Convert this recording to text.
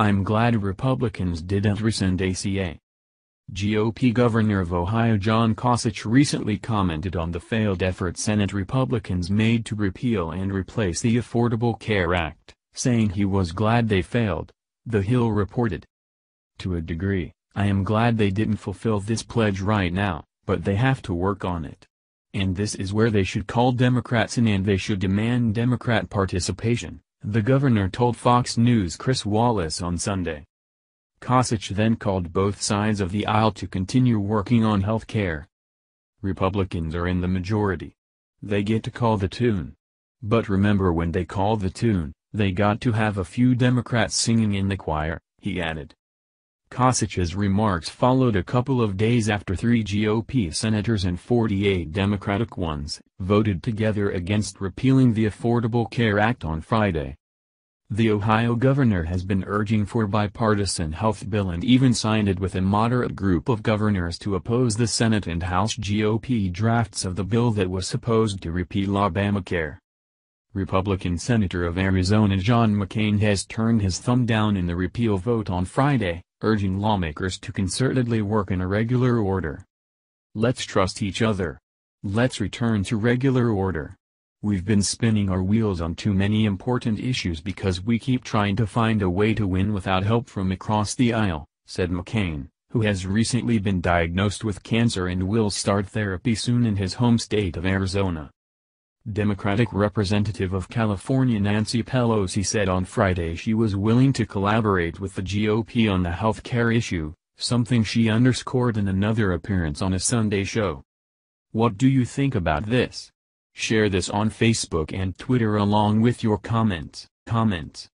I'm glad Republicans didn't rescind ACA. GOP Governor of Ohio John Kosich recently commented on the failed effort Senate Republicans made to repeal and replace the Affordable Care Act, saying he was glad they failed, The Hill reported. To a degree, I am glad they didn't fulfill this pledge right now, but they have to work on it. And this is where they should call Democrats in and they should demand Democrat participation the governor told Fox News' Chris Wallace on Sunday. Kosich then called both sides of the aisle to continue working on health care. Republicans are in the majority. They get to call the tune. But remember when they call the tune, they got to have a few Democrats singing in the choir, he added. Kosich's remarks followed a couple of days after three GOP senators and 48 Democratic ones voted together against repealing the Affordable Care Act on Friday. The Ohio governor has been urging for bipartisan health bill and even signed it with a moderate group of governors to oppose the Senate and House GOP drafts of the bill that was supposed to repeal Obamacare. Republican Senator of Arizona John McCain has turned his thumb down in the repeal vote on Friday urging lawmakers to concertedly work in a regular order. Let's trust each other. Let's return to regular order. We've been spinning our wheels on too many important issues because we keep trying to find a way to win without help from across the aisle, said McCain, who has recently been diagnosed with cancer and will start therapy soon in his home state of Arizona. Democratic Representative of California Nancy Pelosi said on Friday she was willing to collaborate with the GOP on the health care issue, something she underscored in another appearance on a Sunday show. What do you think about this? Share this on Facebook and Twitter along with your comments. Comments